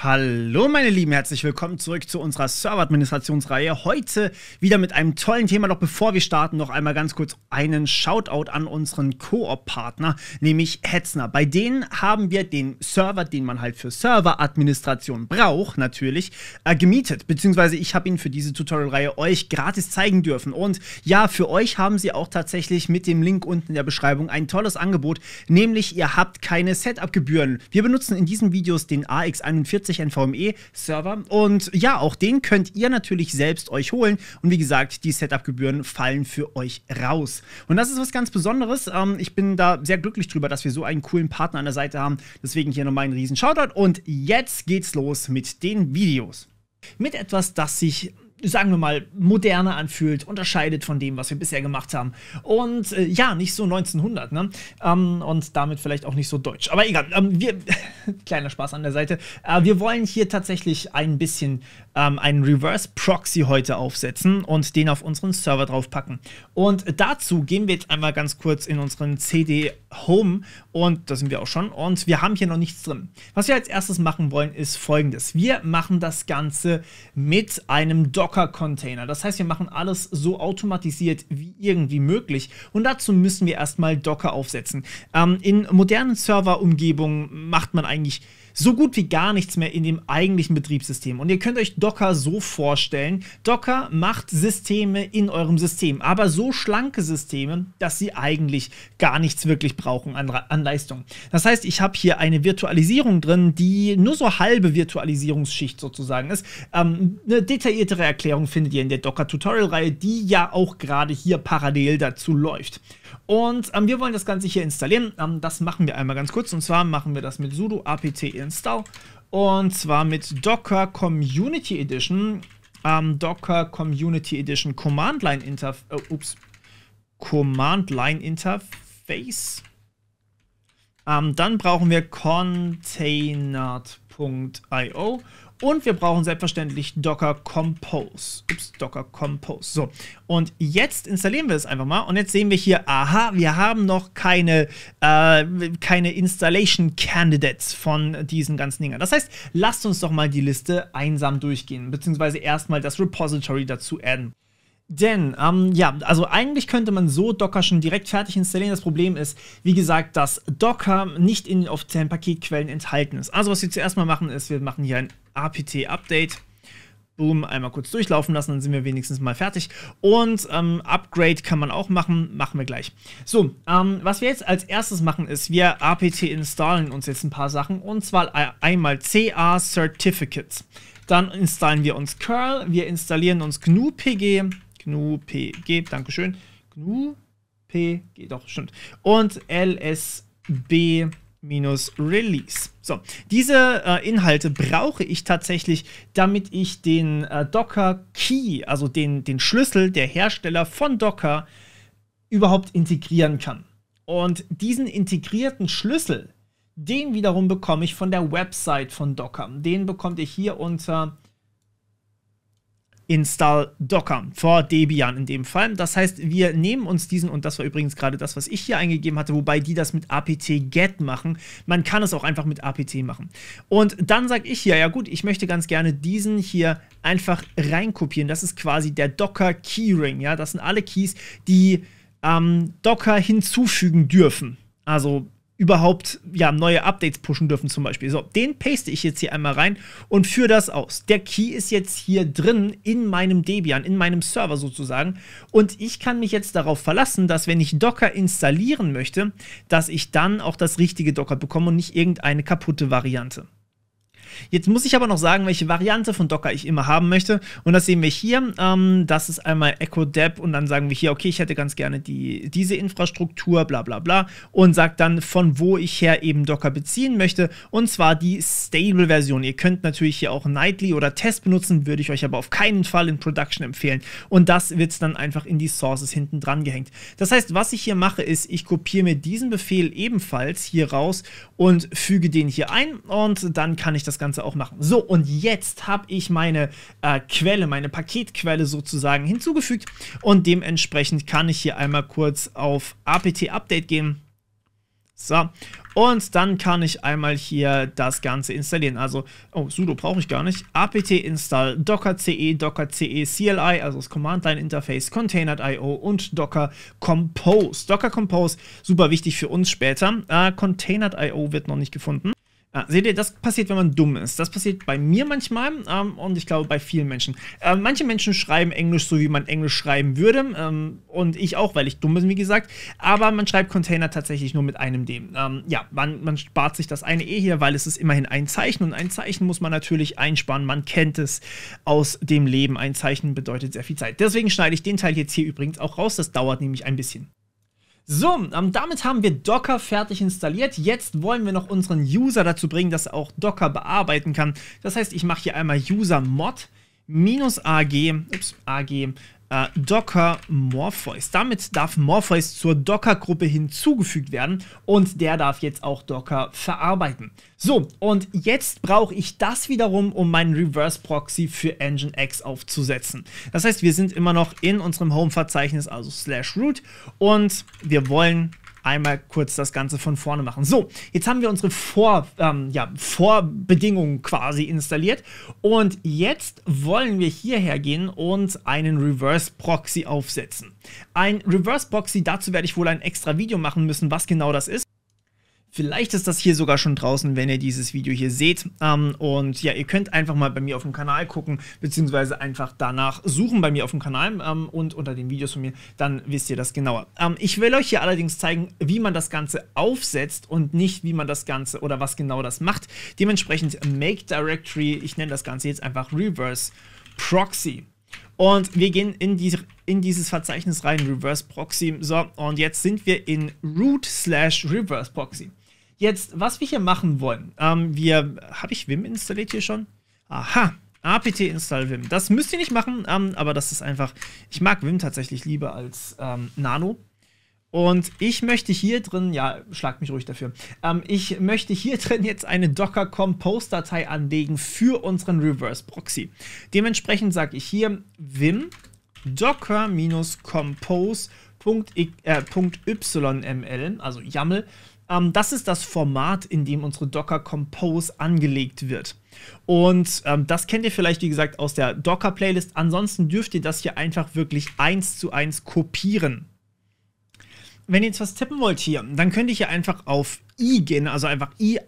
Hallo meine Lieben, herzlich willkommen zurück zu unserer Server-Administrationsreihe. Heute wieder mit einem tollen Thema. Doch bevor wir starten, noch einmal ganz kurz einen Shoutout an unseren Koop-Partner, nämlich Hetzner. Bei denen haben wir den Server, den man halt für Server-Administration braucht, natürlich, äh, gemietet. Beziehungsweise ich habe ihn für diese Tutorial-Reihe euch gratis zeigen dürfen. Und ja, für euch haben sie auch tatsächlich mit dem Link unten in der Beschreibung ein tolles Angebot, nämlich ihr habt keine Setup-Gebühren. Wir benutzen in diesen Videos den AX41 40 NVMe-Server. Und ja, auch den könnt ihr natürlich selbst euch holen. Und wie gesagt, die Setup-Gebühren fallen für euch raus. Und das ist was ganz Besonderes. Ähm, ich bin da sehr glücklich drüber, dass wir so einen coolen Partner an der Seite haben. Deswegen hier nochmal einen riesen Shoutout. Und jetzt geht's los mit den Videos. Mit etwas, das sich sagen wir mal, moderner anfühlt, unterscheidet von dem, was wir bisher gemacht haben. Und äh, ja, nicht so 1900, ne? Ähm, und damit vielleicht auch nicht so deutsch. Aber egal, ähm, wir, kleiner Spaß an der Seite. Äh, wir wollen hier tatsächlich ein bisschen ähm, einen Reverse Proxy heute aufsetzen und den auf unseren Server draufpacken. Und dazu gehen wir jetzt einmal ganz kurz in unseren CD Home und da sind wir auch schon. Und wir haben hier noch nichts drin. Was wir als erstes machen wollen, ist folgendes. Wir machen das Ganze mit einem Docker Docker-Container. Das heißt, wir machen alles so automatisiert wie irgendwie möglich. Und dazu müssen wir erstmal Docker aufsetzen. Ähm, in modernen Server-Umgebungen macht man eigentlich so gut wie gar nichts mehr in dem eigentlichen Betriebssystem. Und ihr könnt euch Docker so vorstellen. Docker macht Systeme in eurem System, aber so schlanke Systeme, dass sie eigentlich gar nichts wirklich brauchen an, an Leistung. Das heißt, ich habe hier eine Virtualisierung drin, die nur so halbe Virtualisierungsschicht sozusagen ist. Ähm, eine detailliertere Erklärung findet ihr in der Docker-Tutorial-Reihe, die ja auch gerade hier parallel dazu läuft. Und ähm, wir wollen das Ganze hier installieren. Ähm, das machen wir einmal ganz kurz. Und zwar machen wir das mit sudo apt install. Und zwar mit Docker Community Edition. Ähm, Docker Community Edition Command Line Interface. Äh, Command Line Interface. Ähm, dann brauchen wir containert.io und wir brauchen selbstverständlich Docker Compose. Ups, Docker Compose. So, und jetzt installieren wir es einfach mal. Und jetzt sehen wir hier, aha, wir haben noch keine, äh, keine Installation Candidates von diesen ganzen Dingen. Das heißt, lasst uns doch mal die Liste einsam durchgehen, beziehungsweise erstmal das Repository dazu adden. Denn, ähm, ja, also eigentlich könnte man so Docker schon direkt fertig installieren. Das Problem ist, wie gesagt, dass Docker nicht in den offiziellen Paketquellen enthalten ist. Also was wir zuerst mal machen, ist, wir machen hier ein APT-Update. Boom, einmal kurz durchlaufen lassen, dann sind wir wenigstens mal fertig. Und ähm, Upgrade kann man auch machen, machen wir gleich. So, ähm, was wir jetzt als erstes machen, ist, wir apt installen uns jetzt ein paar Sachen. Und zwar e-, einmal CA Certificates. Dann installen wir uns curl, wir installieren uns GNU-PG. GNU-PG, dankeschön. GNU-PG, doch, stimmt. Und LSB minus Release. So, diese äh, Inhalte brauche ich tatsächlich, damit ich den äh, Docker Key, also den, den Schlüssel der Hersteller von Docker, überhaupt integrieren kann. Und diesen integrierten Schlüssel, den wiederum bekomme ich von der Website von Docker. Den bekommt ihr hier unter install docker vor Debian in dem Fall. Das heißt, wir nehmen uns diesen, und das war übrigens gerade das, was ich hier eingegeben hatte, wobei die das mit apt-get machen. Man kann es auch einfach mit apt machen. Und dann sage ich hier, ja gut, ich möchte ganz gerne diesen hier einfach reinkopieren. Das ist quasi der Docker Keyring. Ja, das sind alle Keys, die ähm, Docker hinzufügen dürfen. Also überhaupt ja, neue Updates pushen dürfen zum Beispiel. So, den paste ich jetzt hier einmal rein und führe das aus. Der Key ist jetzt hier drin in meinem Debian, in meinem Server sozusagen. Und ich kann mich jetzt darauf verlassen, dass wenn ich Docker installieren möchte, dass ich dann auch das richtige Docker bekomme und nicht irgendeine kaputte Variante. Jetzt muss ich aber noch sagen, welche Variante von Docker ich immer haben möchte. Und das sehen wir hier. Ähm, das ist einmal Echo Deb und dann sagen wir hier, okay, ich hätte ganz gerne die, diese Infrastruktur, bla bla bla. Und sagt dann, von wo ich her eben Docker beziehen möchte. Und zwar die Stable-Version. Ihr könnt natürlich hier auch Nightly oder Test benutzen, würde ich euch aber auf keinen Fall in Production empfehlen. Und das wird dann einfach in die Sources hinten dran gehängt. Das heißt, was ich hier mache, ist, ich kopiere mir diesen Befehl ebenfalls hier raus und füge den hier ein und dann kann ich das Ganze Ganze auch machen. So, und jetzt habe ich meine äh, Quelle, meine Paketquelle sozusagen hinzugefügt und dementsprechend kann ich hier einmal kurz auf APT Update gehen. So, und dann kann ich einmal hier das Ganze installieren. Also, oh, sudo brauche ich gar nicht. apt install docker ce docker ce CLI, also das Command Line Interface, Container.io und docker compose. Docker compose, super wichtig für uns später. Äh, Container.io wird noch nicht gefunden. Ja, ah, seht ihr, das passiert, wenn man dumm ist. Das passiert bei mir manchmal ähm, und ich glaube bei vielen Menschen. Äh, manche Menschen schreiben Englisch so, wie man Englisch schreiben würde. Ähm, und ich auch, weil ich dumm bin, wie gesagt. Aber man schreibt Container tatsächlich nur mit einem D. Ähm, ja, man, man, spart sich das eine E hier, weil es ist immerhin ein Zeichen. Und ein Zeichen muss man natürlich einsparen. Man kennt es aus dem Leben. Ein Zeichen bedeutet sehr viel Zeit. Deswegen schneide ich den Teil jetzt hier übrigens auch raus. Das dauert nämlich ein bisschen. So, ähm, damit haben wir Docker fertig installiert. Jetzt wollen wir noch unseren User dazu bringen, dass er auch Docker bearbeiten kann. Das heißt, ich mache hier einmal user mod minus ag, ups, ag äh, Docker Morpheus. Damit darf Morpheus zur Docker-Gruppe hinzugefügt werden und der darf jetzt auch Docker verarbeiten. So, und jetzt brauche ich das wiederum, um meinen Reverse-Proxy für Nginx aufzusetzen. Das heißt, wir sind immer noch in unserem Home-Verzeichnis, also slash root und wir wollen einmal kurz das Ganze von vorne machen. So, jetzt haben wir unsere Vor, ähm, ja, Vorbedingungen quasi installiert und jetzt wollen wir hierher gehen und einen Reverse Proxy aufsetzen. Ein Reverse Proxy, dazu werde ich wohl ein extra Video machen müssen, was genau das ist. Vielleicht ist das hier sogar schon draußen, wenn ihr dieses Video hier seht. Ähm, und ja, ihr könnt einfach mal bei mir auf dem Kanal gucken, beziehungsweise einfach danach suchen bei mir auf dem Kanal ähm, und unter den Videos von mir, dann wisst ihr das genauer. Ähm, ich will euch hier allerdings zeigen, wie man das Ganze aufsetzt und nicht, wie man das Ganze oder was genau das macht. Dementsprechend Make Directory, ich nenne das Ganze jetzt einfach Reverse Proxy. Und wir gehen in, die, in, dieses Verzeichnis rein, Reverse Proxy. So, und jetzt sind wir in root slash Reverse Proxy. Jetzt, was wir hier machen wollen, ähm, wir, habe ich Wim installiert hier schon? Aha, apt install Wim. Das müsst ihr nicht machen, ähm, aber das ist einfach, ich mag Wim tatsächlich lieber als ähm, Nano. Und ich möchte hier drin, ja, schlag mich ruhig dafür, ähm, ich möchte hier drin jetzt eine Docker Compose-Datei anlegen für unseren Reverse Proxy. Dementsprechend sage ich hier Wim docker-compose.yml, äh, also YAML, ähm, das ist das Format, in dem unsere Docker Compose angelegt wird. Und ähm, das kennt ihr vielleicht, wie gesagt, aus der Docker-Playlist. Ansonsten dürft ihr das hier einfach wirklich eins zu eins kopieren. Wenn ihr jetzt was tippen wollt hier, dann könnt ihr hier einfach auf I gehen, also einfach I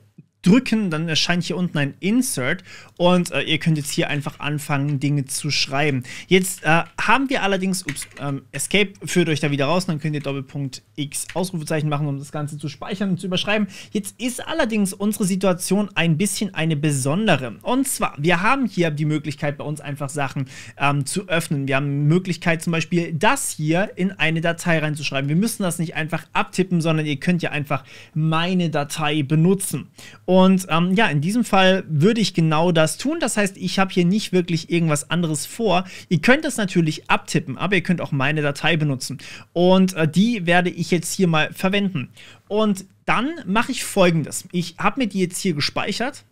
drücken, dann erscheint hier unten ein Insert und äh, ihr könnt jetzt hier einfach anfangen, Dinge zu schreiben. Jetzt äh, haben wir allerdings, ups, ähm, Escape führt euch da wieder raus, dann könnt ihr Doppelpunkt X Ausrufezeichen machen, um das Ganze zu speichern und zu überschreiben. Jetzt ist allerdings unsere Situation ein bisschen eine besondere. Und zwar, wir haben hier die Möglichkeit, bei uns einfach Sachen ähm, zu öffnen. Wir haben die Möglichkeit, zum Beispiel das hier in eine Datei reinzuschreiben. Wir müssen das nicht einfach abtippen, sondern ihr könnt ja einfach meine Datei benutzen. Und ähm, ja, in diesem Fall würde ich genau das tun. Das heißt, ich habe hier nicht wirklich irgendwas anderes vor. Ihr könnt das natürlich abtippen, aber ihr könnt auch meine Datei benutzen. Und äh, die werde ich jetzt hier mal verwenden. Und dann mache ich folgendes. Ich habe mir die jetzt hier gespeichert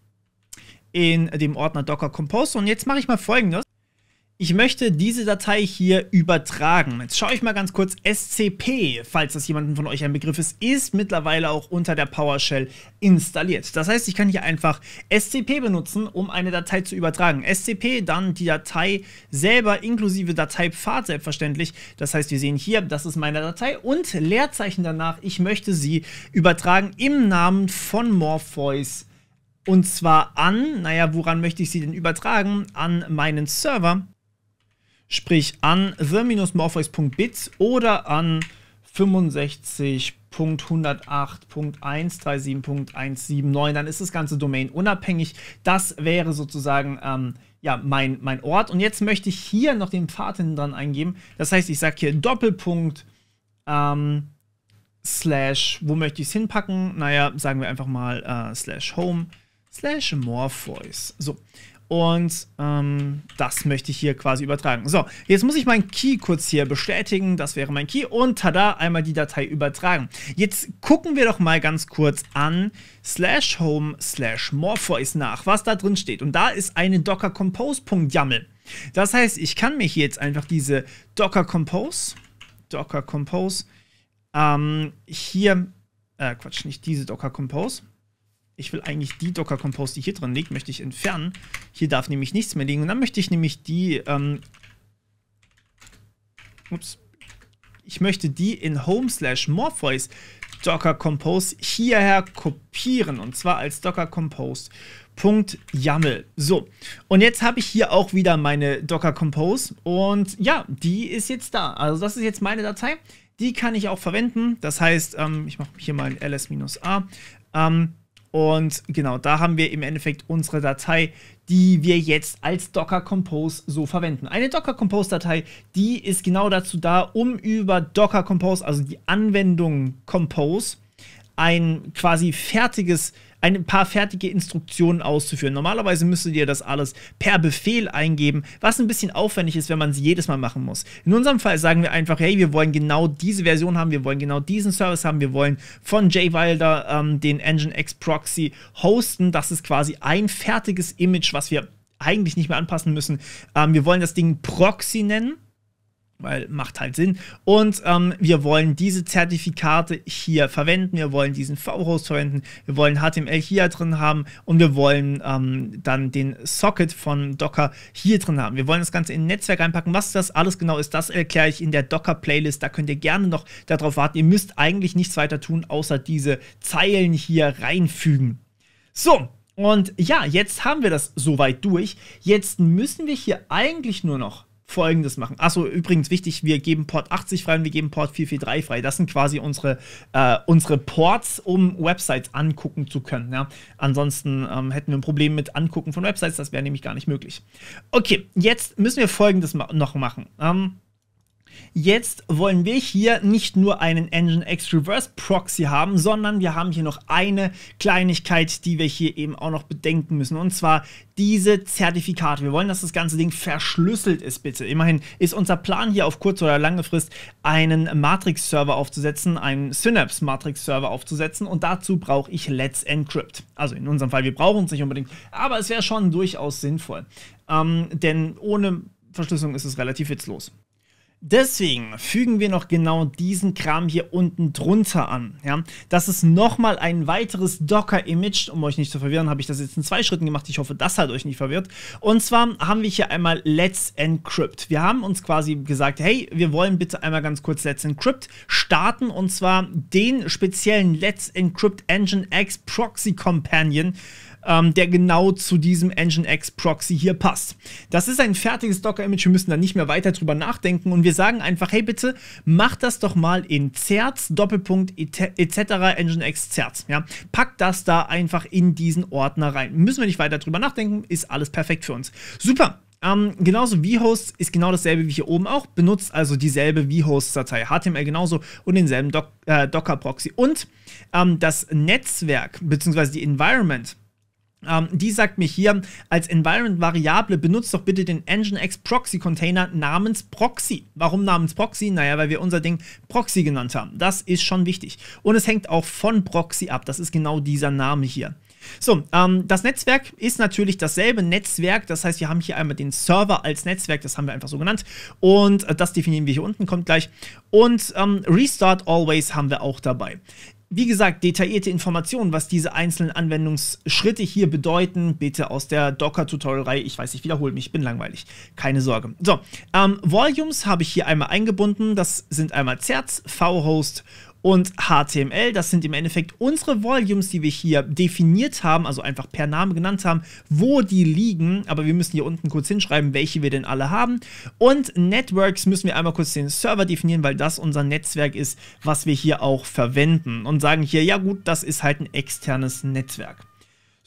in dem Ordner Docker Compose. Und jetzt mache ich mal folgendes ich möchte diese Datei hier übertragen. Jetzt schaue ich mal ganz kurz. SCP, falls das jemandem von euch ein Begriff ist, ist mittlerweile auch unter der PowerShell installiert. Das heißt, ich kann hier einfach SCP benutzen, um eine Datei zu übertragen. SCP, dann die Datei selber inklusive Dateipfad selbstverständlich. Das heißt, wir sehen hier, das ist meine Datei und Leerzeichen danach. Ich möchte sie übertragen im Namen von Morpheus und zwar an, naja, woran möchte ich sie denn übertragen? An meinen Server sprich an the-morphex.bit oder an 65.108.137.179, dann ist das ganze Domain unabhängig. Das wäre sozusagen ähm, ja, mein, mein Ort. Und jetzt möchte ich hier noch den Pfad hinten dran eingeben. Das heißt, ich sage hier Doppelpunkt ähm, slash, wo möchte ich es hinpacken? Naja, sagen wir einfach mal äh, slash home slash Morpheus. So, und ähm, das möchte ich hier quasi übertragen. So, jetzt muss ich meinen Key kurz hier bestätigen. Das wäre mein Key. Und tada, einmal die Datei übertragen. Jetzt gucken wir doch mal ganz kurz an slash home slash Morpheus nach, was da drin steht. Und da ist eine Docker Compose.yaml. Das heißt, ich kann mir hier jetzt einfach diese Docker Compose, Docker Compose, ähm, hier, äh, Quatsch, nicht diese Docker Compose, ich will eigentlich die Docker Compose, die hier drin liegt, möchte ich entfernen. Hier darf nämlich nichts mehr liegen. Und dann möchte ich nämlich die, ähm, ups, ich möchte die in home slash morpheus Docker Compose hierher kopieren und zwar als Docker Compose. YAML. So, und jetzt habe ich hier auch wieder meine Docker Compose und ja, die ist jetzt da. Also das ist jetzt meine Datei. Die kann ich auch verwenden. Das heißt, ähm, ich mache hier mal ein ls-a. Ähm, und genau, da haben wir im Endeffekt unsere Datei, die wir jetzt als Docker Compose so verwenden. Eine Docker Compose Datei, die ist genau dazu da, um über Docker Compose, also die Anwendung Compose, ein quasi fertiges ein paar fertige Instruktionen auszuführen. Normalerweise müsstet ihr das alles per Befehl eingeben, was ein bisschen aufwendig ist, wenn man es jedes Mal machen muss. In unserem Fall sagen wir einfach, hey, wir wollen genau diese Version haben, wir wollen genau diesen Service haben, wir wollen von JWilder ähm, den Nginx Proxy hosten. Das ist quasi ein fertiges Image, was wir eigentlich nicht mehr anpassen müssen. Ähm, wir wollen das Ding Proxy nennen weil macht halt Sinn. Und ähm, wir wollen diese Zertifikate hier verwenden, wir wollen diesen V-Host verwenden, wir wollen HTML hier drin haben und wir wollen ähm, dann den Socket von Docker hier drin haben. Wir wollen das Ganze in ein Netzwerk einpacken. Was das alles genau ist, das erkläre ich in der Docker-Playlist. Da könnt ihr gerne noch darauf warten. Ihr müsst eigentlich nichts weiter tun, außer diese Zeilen hier reinfügen. So, und ja, jetzt haben wir das soweit durch. Jetzt müssen wir hier eigentlich nur noch Folgendes machen. Achso, übrigens wichtig, wir geben Port 80 frei und wir geben Port 443 frei. Das sind quasi unsere, äh, unsere Ports, um Websites angucken zu können. Ja? Ansonsten ähm, hätten wir ein Problem mit Angucken von Websites, das wäre nämlich gar nicht möglich. Okay, jetzt müssen wir Folgendes ma noch machen. Ähm, Jetzt wollen wir hier nicht nur einen Nginx Reverse Proxy haben, sondern wir haben hier noch eine Kleinigkeit, die wir hier eben auch noch bedenken müssen. Und zwar diese Zertifikate. Wir wollen, dass das ganze Ding verschlüsselt ist, bitte. Immerhin ist unser Plan hier auf kurze oder lange Frist, einen Matrix-Server aufzusetzen, einen Synapse-Matrix-Server aufzusetzen. Und dazu brauche ich Let's Encrypt. Also in unserem Fall, wir brauchen es nicht unbedingt, aber es wäre schon durchaus sinnvoll. Ähm, denn ohne Verschlüsselung ist es relativ witzlos. Deswegen fügen wir noch genau diesen Kram hier unten drunter an. Ja? Das ist nochmal ein weiteres Docker-Image. Um euch nicht zu verwirren, habe ich das jetzt in zwei Schritten gemacht. Ich hoffe, das hat euch nicht verwirrt. Und zwar haben wir hier einmal Let's Encrypt. Wir haben uns quasi gesagt, hey, wir wollen bitte einmal ganz kurz Let's Encrypt starten. Und zwar den speziellen Let's Encrypt Engine X Proxy Companion ähm, der genau zu diesem Nginx Proxy hier passt. Das ist ein fertiges Docker-Image, wir müssen da nicht mehr weiter drüber nachdenken und wir sagen einfach, hey bitte, mach das doch mal in Zerz, Doppelpunkt etc. Nginx Zerz. Ja? Pack das da einfach in diesen Ordner rein. Müssen wir nicht weiter drüber nachdenken, ist alles perfekt für uns. Super, ähm, genauso vhost ist genau dasselbe wie hier oben auch, benutzt also dieselbe vhost-Datei, HTML genauso und denselben Doc, äh, Docker-Proxy. Und ähm, das Netzwerk bzw. die Environment ähm, die sagt mir hier, als Environment-Variable benutzt doch bitte den Nginx-Proxy-Container namens Proxy. Warum namens Proxy? Naja, weil wir unser Ding Proxy genannt haben. Das ist schon wichtig. Und es hängt auch von Proxy ab. Das ist genau dieser Name hier. So, ähm, das Netzwerk ist natürlich dasselbe Netzwerk. Das heißt, wir haben hier einmal den Server als Netzwerk. Das haben wir einfach so genannt. Und äh, das definieren wir hier unten, kommt gleich. Und ähm, Restart Always haben wir auch dabei wie gesagt, detaillierte Informationen, was diese einzelnen Anwendungsschritte hier bedeuten, bitte aus der Docker-Tutorial-Reihe. Ich weiß, ich wiederhole mich, ich bin langweilig. Keine Sorge. So, ähm, Volumes habe ich hier einmal eingebunden. Das sind einmal Zerz, V-Host und HTML. Das sind im Endeffekt unsere Volumes, die wir hier definiert haben, also einfach per Name genannt haben, wo die liegen. Aber wir müssen hier unten kurz hinschreiben, welche wir denn alle haben. Und Networks müssen wir einmal kurz den Server definieren, weil das unser Netzwerk ist, was wir hier auch verwenden. Und sagen hier, ja gut, das ist halt ein externes Netzwerk.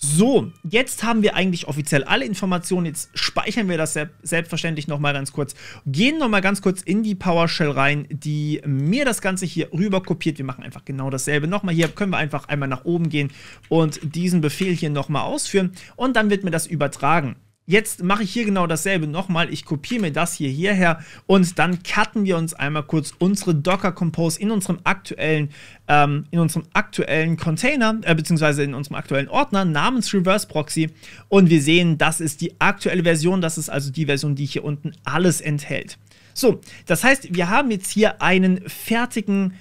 So, jetzt haben wir eigentlich offiziell alle Informationen. Jetzt speichern wir das selbstverständlich nochmal ganz kurz. Gehen nochmal ganz kurz in die PowerShell rein, die mir das Ganze hier rüber kopiert. Wir machen einfach genau dasselbe. Nochmal hier können wir einfach einmal nach oben gehen und diesen Befehl hier nochmal ausführen. Und dann wird mir das übertragen. Jetzt mache ich hier genau dasselbe nochmal. Ich kopiere mir das hier hierher und dann cutten wir uns einmal kurz unsere Docker Compose in unserem aktuellen, ähm, in unserem aktuellen Container, äh, beziehungsweise in unserem aktuellen Ordner namens Reverse Proxy. Und wir sehen, das ist die aktuelle Version. Das ist also die Version, die hier unten alles enthält. So, das heißt, wir haben jetzt hier einen fertigen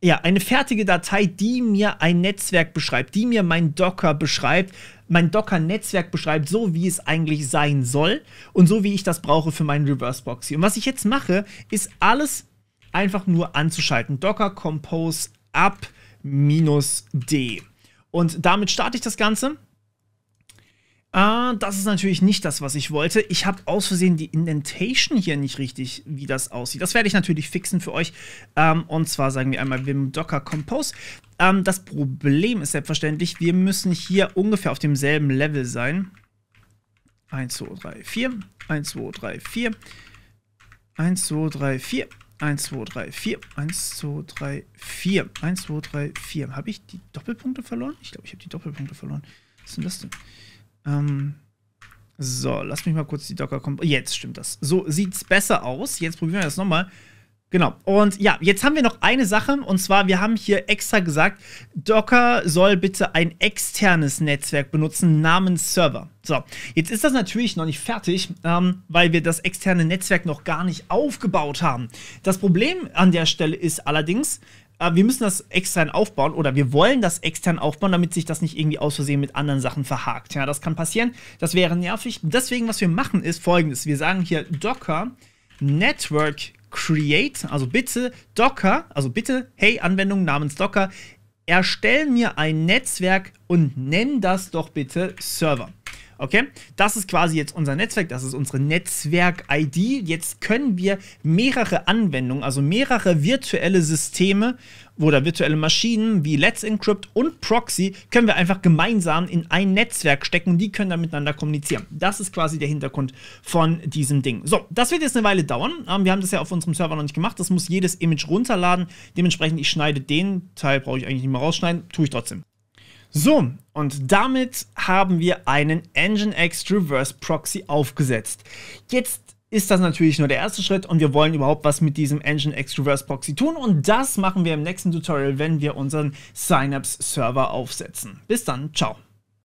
ja, eine fertige Datei, die mir ein Netzwerk beschreibt, die mir mein Docker beschreibt, mein Docker-Netzwerk beschreibt, so wie es eigentlich sein soll und so wie ich das brauche für meinen Reverse Proxy. Und was ich jetzt mache, ist alles einfach nur anzuschalten. Docker Compose up-d. minus Und damit starte ich das Ganze. Ah, das ist natürlich nicht das, was ich wollte. Ich habe aus Versehen die Indentation hier nicht richtig, wie das aussieht. Das werde ich natürlich fixen für euch. Ähm, und zwar sagen wir einmal Vim Docker Compose. Ähm, das Problem ist selbstverständlich, wir müssen hier ungefähr auf demselben Level sein. 1, 2, 3, 4. 1, 2, 3, 4. 1, 2, 3, 4. 1, 2, 3, 4. 1, 2, 3, 4. 1, 2, 3, 4. Habe ich die Doppelpunkte verloren? Ich glaube, ich habe die Doppelpunkte verloren. Was ist denn das denn? Ähm, so, lass mich mal kurz die Docker kommen. Jetzt stimmt das. So sieht's besser aus. Jetzt probieren wir das nochmal. Genau. Und ja, jetzt haben wir noch eine Sache. Und zwar, wir haben hier extra gesagt, Docker soll bitte ein externes Netzwerk benutzen namens Server. So, jetzt ist das natürlich noch nicht fertig, ähm, weil wir das externe Netzwerk noch gar nicht aufgebaut haben. Das Problem an der Stelle ist allerdings, äh, wir müssen das extern aufbauen oder wir wollen das extern aufbauen, damit sich das nicht irgendwie aus Versehen mit anderen Sachen verhakt. Ja, das kann passieren. Das wäre nervig. Deswegen, was wir machen, ist folgendes. Wir sagen hier Docker Network Create, also bitte Docker, also bitte, hey, Anwendung namens Docker, erstell mir ein Netzwerk und nenn das doch bitte Server. Okay, das ist quasi jetzt unser Netzwerk, das ist unsere Netzwerk-ID. Jetzt können wir mehrere Anwendungen, also mehrere virtuelle Systeme oder virtuelle Maschinen wie Let's Encrypt und Proxy können wir einfach gemeinsam in ein Netzwerk stecken. und Die können dann miteinander kommunizieren. Das ist quasi der Hintergrund von diesem Ding. So, das wird jetzt eine Weile dauern. Ähm, wir haben das ja auf unserem Server noch nicht gemacht. Das muss jedes Image runterladen. Dementsprechend, ich schneide den Teil, brauche ich eigentlich nicht mehr rausschneiden, tue ich trotzdem. So, und damit haben wir einen Nginx Reverse Proxy aufgesetzt. Jetzt ist das natürlich nur der erste Schritt und wir wollen überhaupt was mit diesem Nginx Reverse Proxy tun und das machen wir im nächsten Tutorial, wenn wir unseren Synapse Server aufsetzen. Bis dann, ciao.